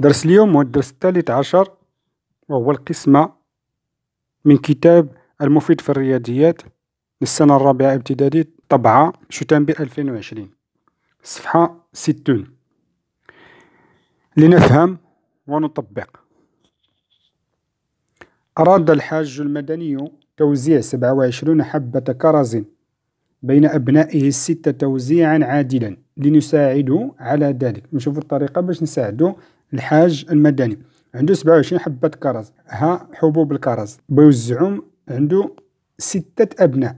درس اليوم هو الدرس الثالث عشر وهو القسمة من كتاب المفيد في الرياضيات للسنة الرابعة ابتدائي طبعة شتنبر 2020 صفحة 60 لنفهم ونطبق أراد الحاج المدني توزيع 27 حبة كرز بين أبنائه الستة توزيعا عادلا لنساعده على ذلك نشوف الطريقة باش نساعده الحاج المدني عنده 27 حبة كرز ها حبوب الكرز بيوزعهم عنده ستة أبناء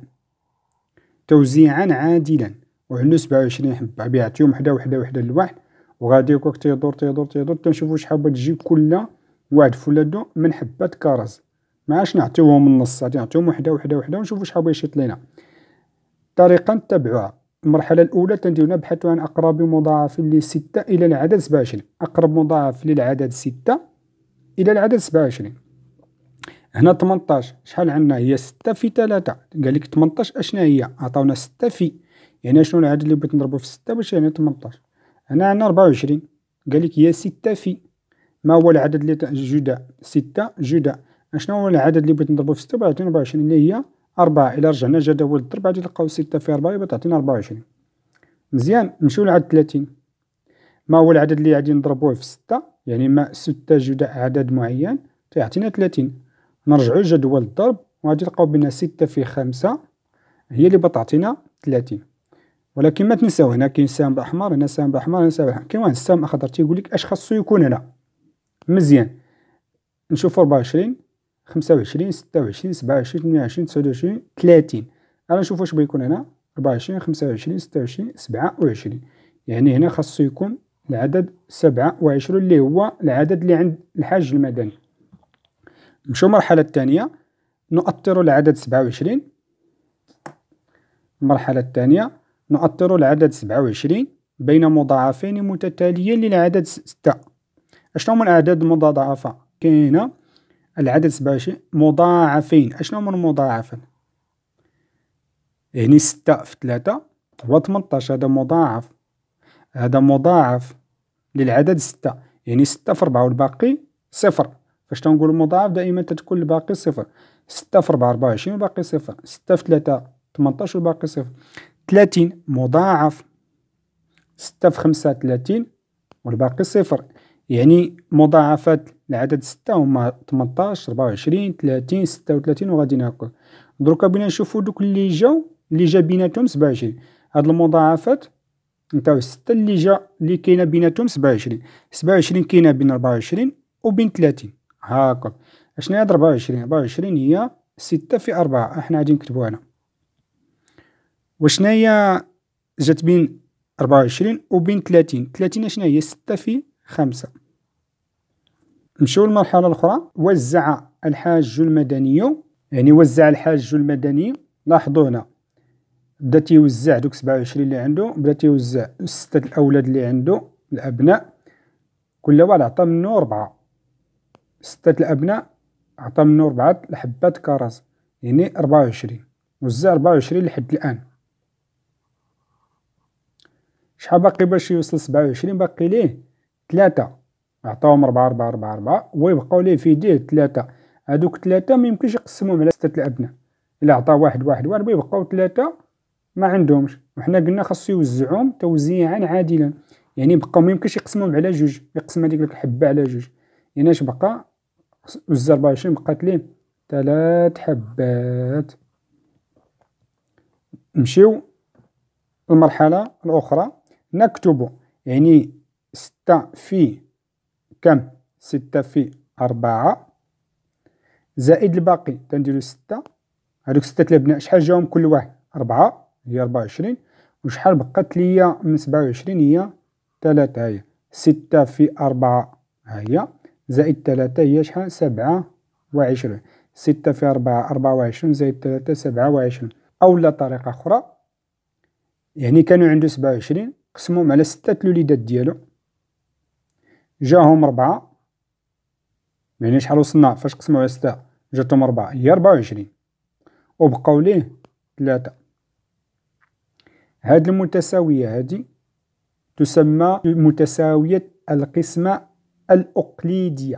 توزيعا عادلا وعنده 27 حبة بيعطيهم وحدة وحدة وحدة لواحد وغادي هكاك تيدور تيدور تيدور تنشوفو شحال تجي كل واحد فولادو من حبة كرز ما عادش نعطيوهم النص غادي نعطيوهم وحدة وحدة وحدة ونشوفو شحال بغا يشيط لينا طريقة نتبعوها المرحلة الأولى تنديو نبحث عن أقرب مضاعف لستة إلى العدد سبعة وعشرين أقرب مضاعف للعدد ستة إلى العدد سبعة وعشرين هنا 18 شحال عندنا هي 6 في 3 قال لك 18 اشنا هي عطاونا 6 في يعني شنو العدد اللي بغيت نضربو في 6 باش يعني 18 هنا عندنا 24 قال لك هي 6 في ما هو العدد اللي جدا 6 جدا شنو هو العدد اللي بغيت نضربو في 6 باش 24 اللي هي أربعة إلا رجعنا جداول الضرب غادي تلقاو ستة في أربعة يبقى تعطينا أربعة وعشرين مزيان نمشيو لعدد ثلاثين ما هو العدد اللي غادي نضربوه في ستة يعني ما ستة جداء عدد معين تيعطينا ثلاثين نرجعو لجدول الضرب وغادي تلقاو بأن ستة في خمسة هي اللي بتعطينا ثلاثين ولكن ما تنساو هنا كاين سهم بالأحمر هنا سهم بالأحمر هنا سهم بالأحمر كاين واحد السهم اخضر تيقول لك اش خاصو يكون هنا مزيان نشوفو أربعة وعشرين خمسة وعشرين ستة وعشرين سبعة وعشرين ثمانية وعشرين تسعة وعشرين ثلاثين أنا نشوف واش يكون هنا ربعة وعشرين خمسة وعشرين ستة وعشرين سبعة وعشرين يعني هنا خاصو يكون العدد سبعة وعشرون اللي هو العدد اللي عند الحاج المدني نمشيو للمرحلة الثانية نؤطر العدد سبعة وعشرين المرحلة الثانية نؤطر العدد سبعة وعشرين بين مضاعفين متتاليين للعدد ستة أشنو هما الأعداد المضاعفة كاين هنا العدد 27 مضاعفين اشنو من مضاعفا هني ستة في ثلاثة هو 18 هذا مضاعف هذا مضاعف للعدد ستة يعني ستة في ربعة والباقي صفر فاش تنقول مضاعف دائما تتكون الباقي صفر ستة في ربعة ربعة وعشرين والباقي صفر ستة في ثلاثة تمنطاش والباقي صفر تلاتين مضاعف ستة في خمسة تلاتين والباقي صفر يعني مضاعفات العدد ستة هما تمنطاش ربعة وعشرين تلاتين ستة وتلاتين وغاديين هكا دروكا بغينا نشوفو دوك لي جاو لي جا بيناتهم سبعة وعشرين هاد المضاعفات نتاعو ستة لي جا لي كاينة بيناتهم سبعة وعشرين سبعة وعشرين كاينة بين ربعة وعشرين وبين تلاتين هاكا اشنا هاد ربعة وعشرين ربعة وعشرين هي ستة في أربعة احنا غادي نكتبو هنا وشنا هي جات بين ربعة وعشرين وبين تلاتين تلاتين اشنا هي ستة في خمسة نمشيو للمرحله الاخرى وزع الحاج المدني يعني وزع الحاج المدني لاحظوا هنا بدا تيوزع دوك 27 اللي عنده بدا تيوزع سته الاولاد اللي عنده الابناء كل واحد عطى منه اربعه سته الابناء عطى منه يعني اربعه الحبات كرز يعني 24 وزع 24 لحد الان شحال باقي باش يوصل 27 باقي ليه ثلاثه عطاهم 4 4 4 4 ويبقاو ليه في يديه ثلاثة هادوك ثلاثة ما يمكنش يقسموهم على ستة الأبناء إلا عطا واحد واحد واحد ويبقاو ثلاثة ما عندهمش وحنا قلنا خاصو يوزعهم توزيعا عادلا يعني بقاو ما يمكنش يقسموهم على جوج يقسم هذيك الحبة على جوج يعني اش بقى وز 24 بقات ليه ثلاث حبات نمشيو المرحلة الأخرى نكتبو يعني ستة في كم ستة في أربعة زائد الباقي تنديرو ستة هادوك ستة الأبناء شحال جاهم كل واحد أربعة هي أربعة وعشرين وشحال بقات ليا من سبعة وعشرين هي تلاتة هي ستة في أربعة هي زائد تلاتة هي شحال سبعة وعشرين ستة في أربعة أربعة وعشرين زائد تلاتة سبعة وعشرين أو لا طريقة أخرى يعني كانوا عنده سبعة وعشرين قسمهم على ستة الوليدات ديالو جاهم ربعة يعني شحال وصلنا فاش قسمو على ستة جاتهم ربعة هي ربعة وعشرين وبقاو ليه ثلاثة هاد المتساوية هادي تسمى متساوية القسمة الأقليدية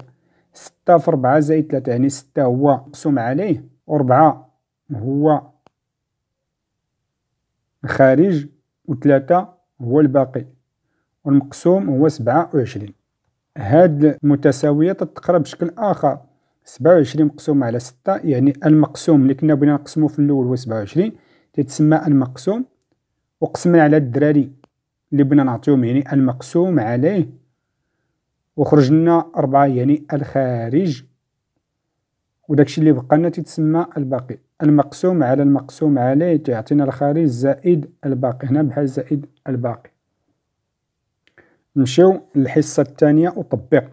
ستة في ربعة زائد ثلاثة يعني ستة هو مقسوم عليه وربعة هو الخارج وثلاثة هو الباقي والمقسوم هو سبعة وعشرين هاد المتساوية تتقرا بشكل آخر سبعة وعشرين مقسومة على ستة يعني المقسوم اللي كنا بغينا نقسمو في الأول هو سبعة وعشرين تتسمى المقسوم وقسمنا على الدراري اللي بغينا نعطيهم يعني المقسوم عليه لنا أربعة يعني الخارج وداكشي اللي بقى لنا تتسمى الباقي المقسوم على المقسوم عليه تعطينا الخارج زائد الباقي هنا بحال زائد الباقي نمشيو للحصة الثانية وطبق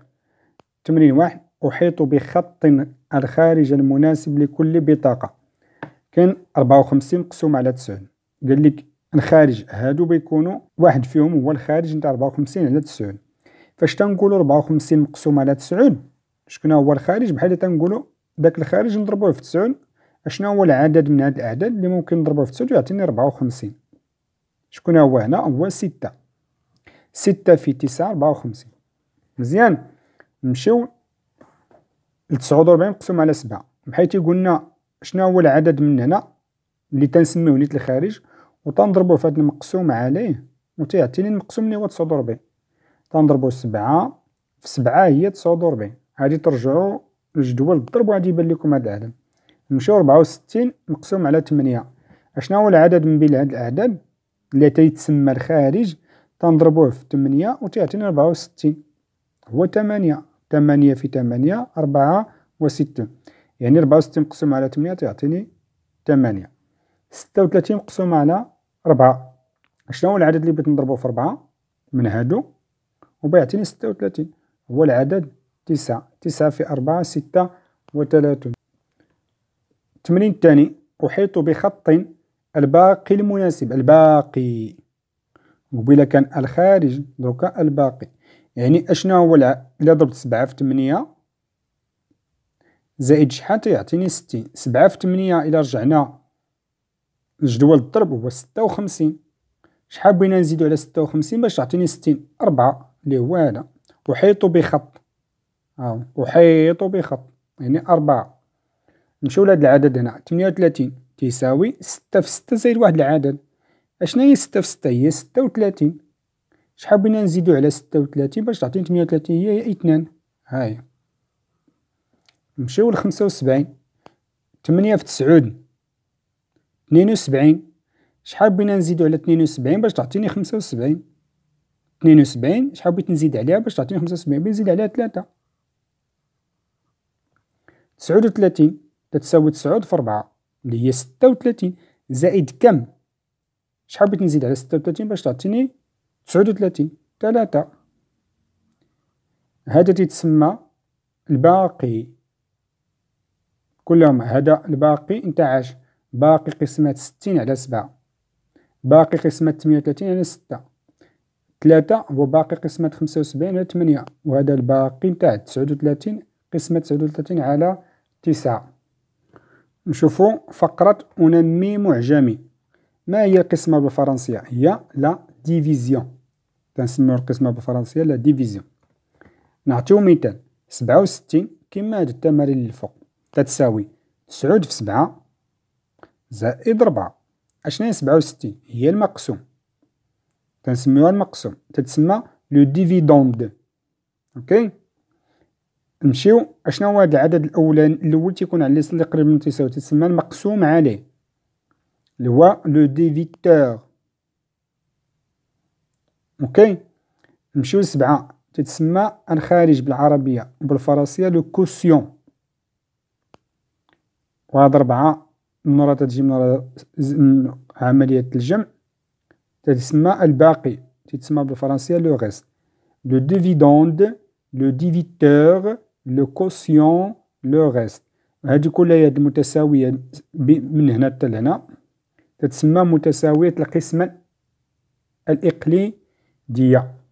تمرين واحد أحيط بخط الخارج المناسب لكل بطاقة كان 54 مقسوم على 90 قال لك الخارج هادو بيكونوا واحد فيهم هو الخارج نتاع 54 على 90 فاش تنقولو 54 مقسوم على 90 شكون هو الخارج بحال تنقولو داك الخارج نضربوه في 90 اشنا هو العدد من هاد الأعداد اللي ممكن نضربوه في 90 يعطيني 54 شكون هو هنا هو ستة ستة في تسعة أربعة وخمسين مزيان نمشيو لتسعود وربعين مقسوم على سبعة بحيث يقولنا شنو هو العدد من هنا اللي تنسميو نيت الخارج وتنضربو في هاد المقسوم عليه وتيعطيني المقسوم اللي هو تسعود وربعين تنضربو سبعة في سبعة هي تسعود وربعين هادي ترجعو للجدول الضرب وغادي يبان لكم هاد العدد نمشيو ربعة وستين مقسوم على تمنية اشنا هو العدد من بين هاد الأعداد اللي تيتسمى الخارج تنضربوه في 8 وتعطينا 64 هو 8 8 في 8 64 يعني 64 مقسوم على 8 تعطيني 8 36 مقسوم على 4 شنو هو العدد اللي بغيت نضربه في 4 من هادو وبيعطيني 36 هو العدد 9 9 في 4 36 التمرين الثاني أحيط بخط الباقي المناسب الباقي قبيله كان الخارج دروكا الباقي يعني اشنو هو الا ضربت سبعة في تمنية زائد شحال تيعطيني ستين سبعة في تمنية الى رجعنا لجدول الضرب هو ستة وخمسين شحال بغينا نزيدو على ستة وخمسين باش تعطيني ستين أربعة اللي هو هذا احيطو بخط هاو احيطو بخط يعني أربعة نمشيو لهاد العدد هنا تمنية وتلاتين تساوي ستة في ستة زائد واحد العدد اشناهي ستة في ستة هي ستة وتلاتين شحال بغينا نزيدو على ستة وتلاتين باش تعطيني تمنية وتلاتين هي هي اثنان هاهي نمشيو لخمسة وسبعين تمنية في تسعود اثنين وسبعين شحال بغينا نزيدو على اثنين وسبعين باش تعطيني خمسة وسبعين اثنين وسبعين شحال بغيت نزيد عليها باش تعطيني خمسة وسبعين بنزيد عليها تلاتة تسعود وتلاتين تتساوي تسعود في ربعة اللي هي ستة وتلاتين زائد كم شحال بغيت نزيد على ستة وتلاتين باش تعطيني تسعود وتلاتين تلاتة هذا تيتسمى الباقي كلهم هذا الباقي انت عاش باقي قسمة ستين على سبعة باقي قسمة تمنية وتلاتين على ستة تلاتة هو باقي قسمة خمسة وسبعين على تمنية وهذا الباقي نتاع تسعود وتلاتين قسمة تسعود وتلاتين على تسعة نشوفو فقرة أنمي معجمي ما هي القسمة بالفرنسية هي لا ديفيزيون تنسميو القسمة بالفرنسية لا ديفيزيون نعطيو مثال سبعة وستين كيما هاد التمارين اللي فوق تتساوي تسعود في سبعة زائد ربعة اشناهي سبعة وستين هي المقسوم تنسميوها المقسوم تتسمى لو ديفيدوند اوكي نمشيو اشنو هو هاد العدد الاولاني الاول تيكون على اللي قريب من تساوي تتسمى المقسوم عليه لواء لو دي فيكتور اوكي نمشيو لسبعة تتسمى الخارج بالعربية وبالفرنسية لو كوسيون وهاد ربعة من ورا تتجي من ورا عملية الجمع تتسمى الباقي تتسمى بالفرنسية لو غيست لو ديفيدوند لو ديفيتور لو كوسيون لو غيست هادي كلها هي المتساوية من هنا حتى لهنا تتسمى متساوية القسمة الإقليدية